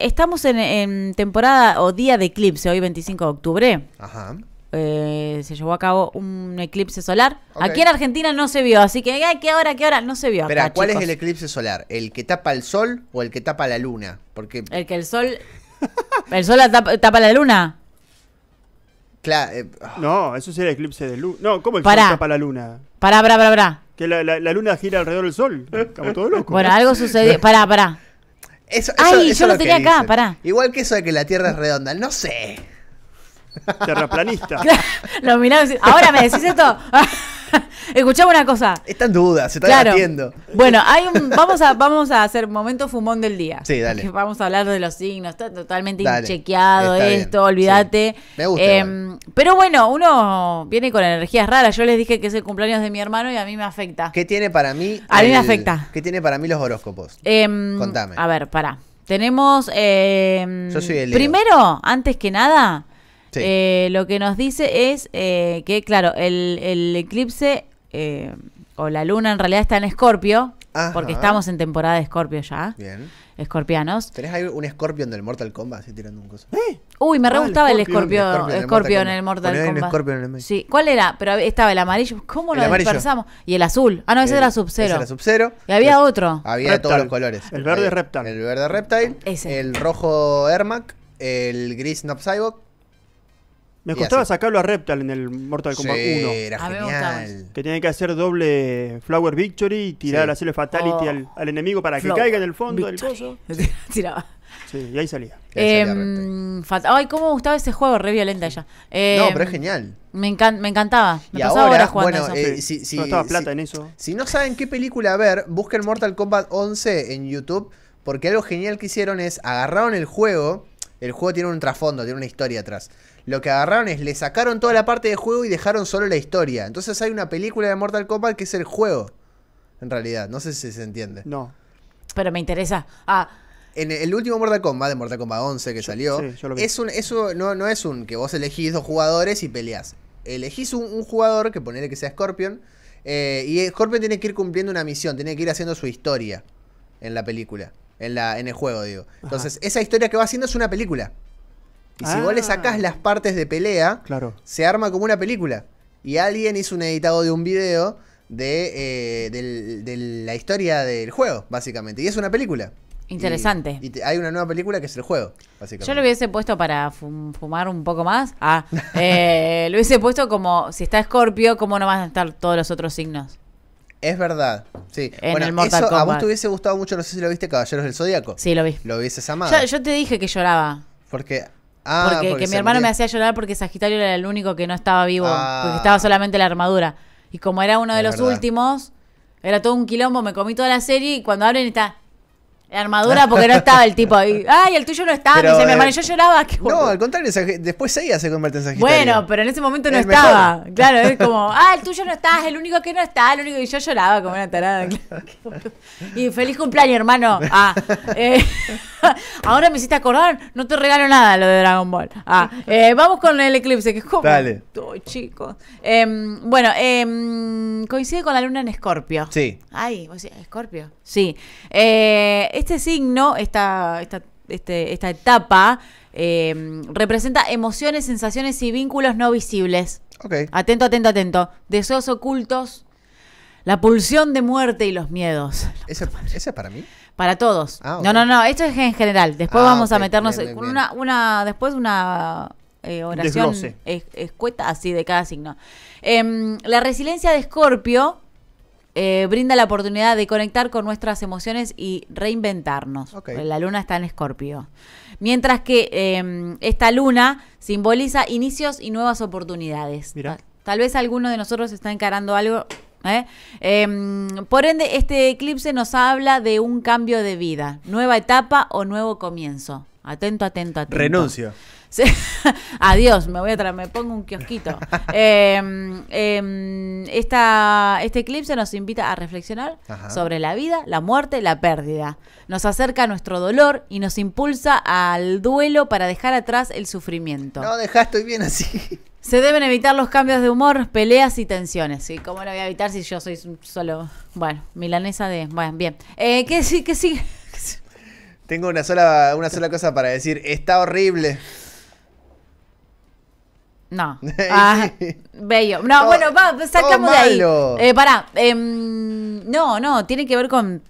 Estamos en, temporada o día de eclipse, hoy 25 de octubre. Ajá. Eh, se llevó a cabo un eclipse solar. Aquí en Argentina no se vio, así que ay, ¿qué hora, qué hora? No se vio. Pero, ¿cuál es el eclipse solar? ¿El que tapa el sol o el que tapa la luna? Porque... El que el sol... ¿El sol tapa, la luna? Claro. Eh, no, eso sería el eclipse de luna. No, ¿cómo el sol tapa la luna? Pará, pará, pará, pará. Que la, luna gira alrededor del sol. Estamos todos locos. Bueno, algo sucedió. Pará, pará. Eso, eso, Ay, yo lo tenía acá, pará. Igual que eso de que la Tierra es redonda, no sé. Terraplanista. lo mira, ahora me decís esto. Escuchaba una cosa. Están en duda, se está claro. Bueno, hay vamos, a, hacer momento fumón del día. Sí, dale. Vamos a hablar de los signos. Está totalmente inchequeado esto, olvídate. Me gusta. Em, pero bueno, uno viene con energías raras. Yo les dije que es el cumpleaños de mi hermano y a mí me afecta. ¿Qué tiene para mí? A mí me afecta. ¿Qué tiene para mí los horóscopos? Em, Contame. A ver, pará. Tenemos. Em, Yo soy el Primero, antes que nada. Eh, lo que nos dice es eh, que, claro, el, eclipse eh, o la luna en realidad está en Escorpio, porque estamos en temporada de Escorpio ya. Bien. Escorpianos. ¿Tenés ahí un Scorpion del Mortal Kombat así tirando un coso? Uy, me re ah, gustaba el Scorpion, en el Mortal Kombat. Sí, ¿cuál era? Pero estaba el amarillo. ¿Cómo lo dispersamos? Y el azul. Ah, no, ese era Sub-Zero. era Sub-Zero. Y había pues, otro. Había todos los colores. El verde Reptile. El verde Reptile. El rojo Ermac. El gris Cyborg. Me costaba sacarlo a Reptal en el Mortal Kombat sí, 1. Era genial. Que tenía que hacer doble Flower Victory y tirar, a hacerle fatality oh. al, enemigo para que caiga en el fondo del pozo. Tiraba. Sí, y ahí salía. Em, ay, cómo gustaba ese juego, re violenta ya. Em, no, pero es genial. Me, me encantaba. Me pasaba jugando eh, si, no estaba plata en eso. Si no saben qué película ver, busquen Mortal Kombat 11 en YouTube, porque algo genial que hicieron es agarraron el juego el juego tiene un trasfondo, tiene una historia atrás. Lo que agarraron es, le sacaron toda la parte de juego y dejaron solo la historia. Entonces hay una película de Mortal Kombat que es el juego. En realidad, no sé si se entiende. No. Pero me interesa. Ah. En el último Mortal Kombat, de Mortal Kombat 11 que salió, es un, eso no, no, es un que vos elegís dos jugadores y peleas. Elegís un, jugador, que ponele que sea Scorpion, eh, y Scorpion tiene que ir cumpliendo una misión, tiene que ir haciendo su historia en la película. En, el juego, digo. Entonces, esa historia que va haciendo es una película. Y si vos le ah. sacás las partes de pelea, se arma como una película. Y alguien hizo un editado de un video de, eh, la historia del juego, básicamente. Y es una película. Interesante. Y, hay una nueva película que es el juego, básicamente. Yo lo hubiese puesto para fumar un poco más. Ah, eh, lo hubiese puesto como, si está Scorpio, ¿cómo no van a estar todos los otros signos? Es verdad, sí. bueno, eso, a vos te hubiese gustado mucho, no sé si lo viste, Caballeros del Zodíaco. Sí, lo vi. Lo hubieses amado. Yo, yo te dije que lloraba. Porque ah, porque, mi hermano me hacía llorar porque Sagitario era el único que no estaba vivo, porque ah. estaba solamente la armadura. Y como era uno de los últimos, era todo un quilombo, me comí toda la serie y cuando abren está armadura porque no estaba el tipo ahí. Ay, el tuyo no estaba. dice, mi hermano, eh, yo lloraba. No, al contrario, después ella se convierte en Sagitario. Bueno, pero en ese momento no estaba. Claro, es como, ah, el tuyo no está, el único que no está, el único que yo lloraba como una tarada. y feliz cumpleaños, hermano. Ah, eh, ahora me hiciste acordar, no te regalo nada lo de Dragon Ball. Ah, eh, vamos con el eclipse, que es como... Dale. chicos. Em, bueno, em, coincide con la luna en Escorpio. Sí. Ay, Escorpio. Sí. Eh, este signo, esta, esta, este, esta etapa, em, representa emociones, sensaciones y vínculos no visibles. Okay. Atento, atento, atento. Deseos ocultos, la pulsión de muerte y los miedos. ¿Ese, es para mí? Para todos. Ah, no, no, no. Esto es en general. Después ah, vamos a meternos Una, una, después una eh, oración escueta así de cada signo. Em, la resiliencia de Escorpio eh, brinda la oportunidad de conectar con nuestras emociones y reinventarnos. La luna está en escorpio. Mientras que em, esta luna simboliza inicios y nuevas oportunidades. Tal, vez alguno de nosotros está encarando algo ¿eh? em, por ende, este eclipse nos habla de un cambio de vida, nueva etapa o nuevo comienzo. Atento, atento, atento. Renuncio. Adiós, me voy a traer, me pongo un kiosquito. eh, esta, este eclipse nos invita a reflexionar sobre la vida, la muerte, la pérdida. Nos acerca a nuestro dolor y nos impulsa al duelo para dejar atrás el sufrimiento. No, deja, estoy bien así. Se deben evitar los cambios de humor, peleas y tensiones. cómo lo voy a evitar si yo soy solo, bueno, milanesa de... Bueno, bien. Eh, ¿Qué sigue? Tengo una sola, una sola cosa para decir. Está horrible. No. bello. No, bueno, va, sacamos de ahí. Eh, pará. Em, no, no, tiene que ver con.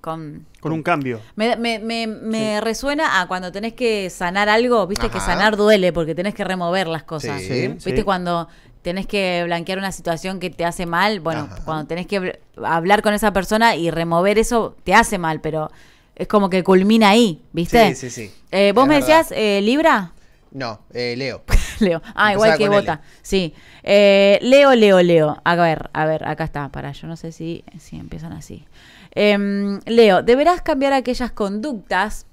Con, un cambio. Me, resuena a cuando tenés que sanar algo, viste que sanar duele porque tenés que remover las cosas. Sí, viste cuando tenés que blanquear una situación que te hace mal, bueno, cuando tenés que hablar con esa persona y remover eso, te hace mal, pero es como que culmina ahí, viste. Sí, sí, sí. Eh, ¿Vos me decías eh, Libra? No, eh, Leo. Leo. Ah, igual que vota, Sí. Eh, Leo, Leo, Leo. A ver, a ver, acá está. Para, yo no sé si, si empiezan así. Em, Leo, deberás cambiar aquellas conductas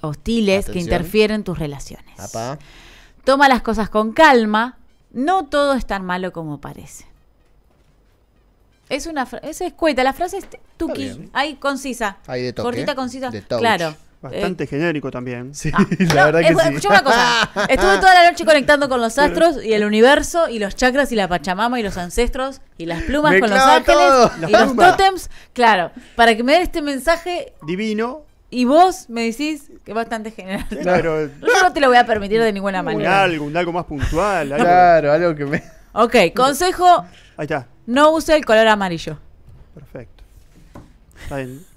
hostiles que interfieren tus relaciones. Toma las cosas con calma. No todo es tan malo como parece. Es una frase, es escueta, la frase es tuki, ahí concisa. Cortita, concisa. claro. Bastante eh, genérico también. Sí, ah, la verdad sí. una cosa. Estuve toda la noche conectando con los astros y el universo y los chakras y la pachamama y los ancestros y las plumas con los ángeles y los totems Claro, para que me den este mensaje divino y vos me decís que es bastante general. Yo no te lo voy a permitir de ninguna manera. Un algo, más puntual. Claro, algo que me. Ok, consejo. Ahí está. No use el color amarillo. Perfecto.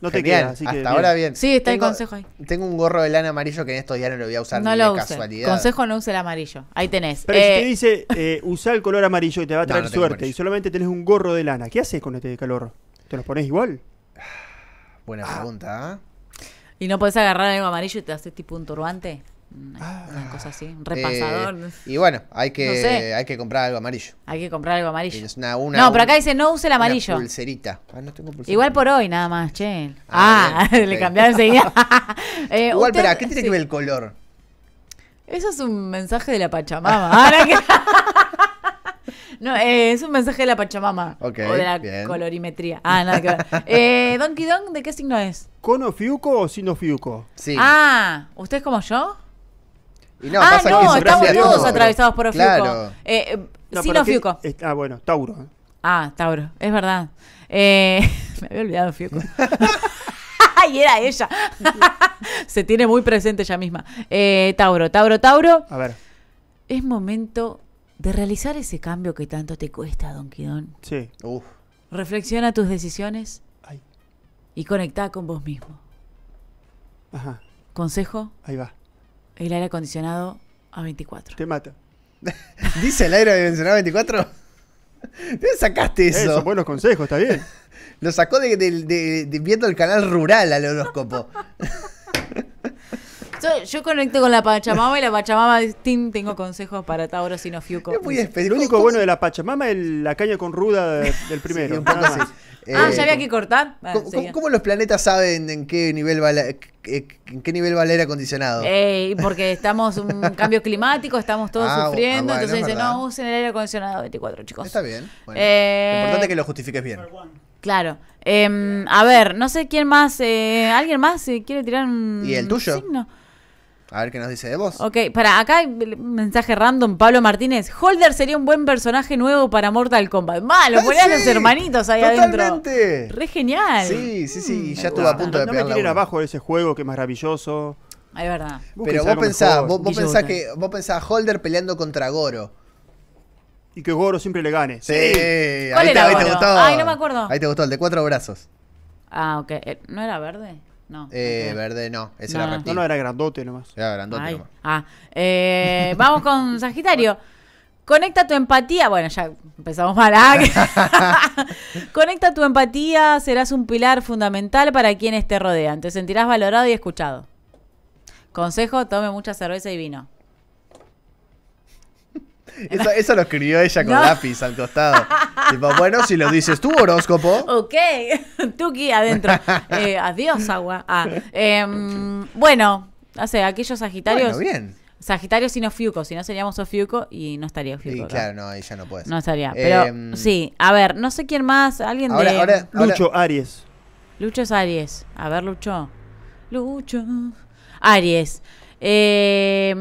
No te queda, así que. Hasta ahora bien. Sí, está el consejo ahí. Tengo un gorro de lana amarillo que en estos días no lo voy a usar no lo de Consejo no use el amarillo. Ahí tenés. Pero si eh, te dice eh, usar el color amarillo y te va a traer suerte y solamente tenés un gorro de lana, ¿qué haces con este calor? ¿Te los pones igual? Buena pregunta. ¿ah? ¿Y no podés agarrar algo amarillo y te haces tipo un turbante? Ah, cosa así, un eh, repasador. y bueno, hay que, hay que comprar algo amarillo. Hay que comprar algo amarillo. no, pero acá dice no use el amarillo. Ah, Igual por hoy nada más, che. Ah, ah le cambiaron enseguida. Eh, Igual, pero ¿qué tiene que ver el color? Eso es un mensaje de la Pachamama. No, eh, es un mensaje de la Pachamama. o de la colorimetría. Ah, nada que ver. Eh, Donkey Dong, ¿de qué signo es? ¿Cono fiuco o sino fiuco? Sí. Ah, ¿usted es como yo? ah, no, estamos todos atravesados por Fiuco Sí, eh, eh, no, Fiuco ah, bueno, Tauro. Ah, Tauro, es verdad. Eh, me había olvidado Fiuco y era ella. Se tiene muy presente ella misma. Tauro, Tauro, Tauro. A ver. Es momento de realizar ese cambio que tanto te cuesta, Don Quidón. Sí. Uf. Reflexiona tus decisiones y conecta con vos mismo. Ajá. ¿Consejo? Ahí va. El aire acondicionado a 24. Te mata. ¿Dice el aire acondicionado a 24? ¿De dónde sacaste eh, eso? Son buenos consejos, está bien. Lo sacó de, viendo el canal rural al horóscopo. Yo, conecto con la Pachamama y la Pachamama Tim tengo consejos para Tauro Sinofiuco. Lo único bueno de la Pachamama es la caña con ruda del primero. Eh, ah, ya había que cortar. Ah, ¿cómo, los planetas saben en qué nivel va en qué nivel va el aire acondicionado? porque estamos un cambio climático, estamos todos ah, sufriendo, ah, entonces dicen, no usen el aire acondicionado 24, chicos. Está bien. Eh, lo importante es que lo justifiques bien. Claro. Em, a ver, no sé quién más, eh, ¿alguien más quiere tirar un ¿Y el tuyo? signo? A ver qué nos dice de vos. Ok, para acá hay mensaje random, Pablo Martínez. Holder sería un buen personaje nuevo para Mortal Kombat. Malo, lo los hermanitos ahí Totalmente. adentro. Re genial. Sí, sí, sí. ya estuve a punto de de no me ir abajo de ese juego que es maravilloso. Es verdad. Pero vos pensás, vos, pensás que vos pensás Holder peleando contra Goro. Y que Goro siempre le gane. Sí, ¿Cuál ahí, era te, ahí te gustó. Ay, no me acuerdo. Ahí te gustó, el de cuatro brazos. Ah, ok. Eh, ¿No era verde? No. Eh, verde no, era No, era grandote nomás. Era grandote Ah, eh, vamos con Sagitario. Conecta tu empatía, bueno, ya empezamos mal. ¿ah? Conecta tu empatía, serás un pilar fundamental para quienes te rodean. Te sentirás valorado y escuchado. Consejo, tome mucha cerveza y vino. Eso, lo escribió ella con lápiz al costado. bueno, si lo dices tú, horóscopo. Ok, aquí adentro. Eh, adiós, agua. Ah, em, bueno, hace aquellos Sagitarios. Bueno, bien. Sagitario sino Fiuco, si no seríamos Ofiuco y no estaría Ofiuco. claro, no, ella no ser. No estaría. Em, pero sí, a ver, no sé quién más, alguien de. Ahora, Lucho, Aries. Lucho es Aries. A ver, Lucho. Lucho. Aries. Eh.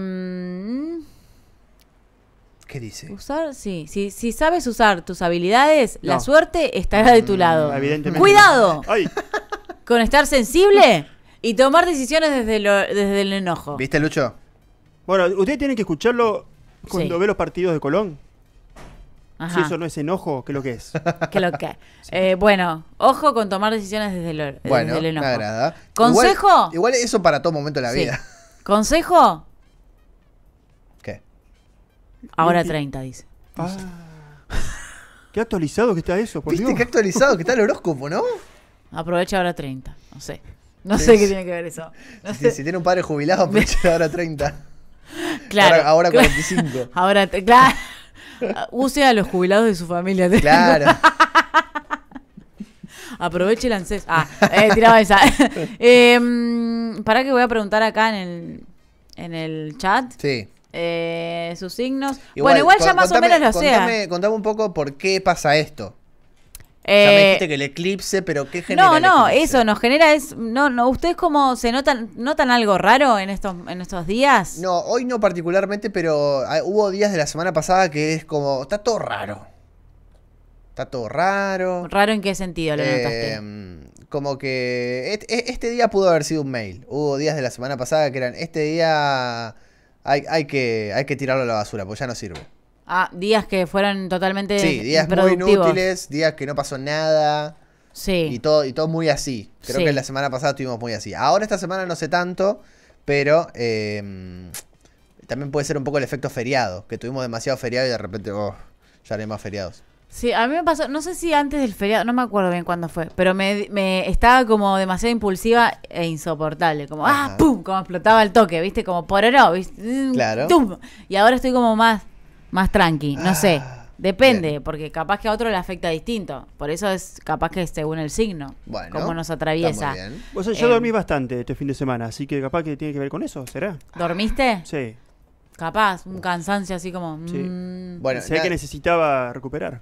¿Qué dice? Usar, sí. Si, si sabes usar tus habilidades, la suerte estará de tu mm, lado. ¡Cuidado! Con estar sensible y tomar decisiones desde, desde el enojo. ¿Viste, Lucho? Bueno, ustedes tienen que escucharlo cuando ve los partidos de Colón. Si eso no es enojo, ¿qué es lo que es? ¿Qué lo que? Eh, bueno, ojo con tomar decisiones desde, el enojo. ¿Consejo? Igual, eso para todo momento de la vida. ¿Consejo? Ahora 30, dice. Ah, qué actualizado que está eso, por ¿Viste qué actualizado que está el horóscopo, ¿no? Aprovecha ahora 30, no sé. No sé qué tiene que ver eso. si, tiene un padre jubilado, aprovecha ahora 30. Claro. Ahora, 45. Ahora, claro. Use a los jubilados de su familia. Claro. Aproveche el ANSES. Ah, eh, tiraba esa. eh, em, para que voy a preguntar acá en el, en el chat. Sí eh, sus signos. bueno, igual ya más o menos lo sea. Contame un poco por qué pasa esto. ya me eh, dijiste que el eclipse, pero ¿qué genera? No, no, eso nos genera es. No, no, ¿ustedes como se notan, notan algo raro en estos, en estos días? No, hoy no particularmente, pero ah, hubo días de la semana pasada que es como. está todo raro. Está todo raro. ¿Raro en qué sentido lo notaste? Em, como que. E, este día pudo haber sido un mail. Hubo días de la semana pasada que eran. Este día hay, que, hay que tirarlo a la basura, porque ya no sirve. Ah, días que fueron totalmente Sí, días muy inútiles, días que no pasó nada. Sí. Y todo, y todo muy así. Creo que la semana pasada estuvimos muy así. Ahora esta semana no sé tanto, pero em, también puede ser un poco el efecto feriado, que tuvimos demasiado feriado y de repente, oh, ya no hay más feriados. Sí, a mí me pasó, no sé si antes del feriado, no me acuerdo bien cuándo fue, pero me, estaba como demasiado impulsiva e insoportable, como ah, pum, como explotaba el toque, ¿viste? Como por oro, ¿viste? Mm, claro. Y ahora estoy como más más tranqui, no sé. Ah, Depende, porque capaz que a otro le afecta distinto. Por eso es capaz que según el signo, bueno, cómo nos atraviesa. O sea, yo dormí em. bastante este fin de semana, así que capaz que tiene que ver con eso, ¿será? ¿Dormiste? Sí capaz, un cansancio así como. Sí. Mm. Bueno, sé que necesitaba recuperar.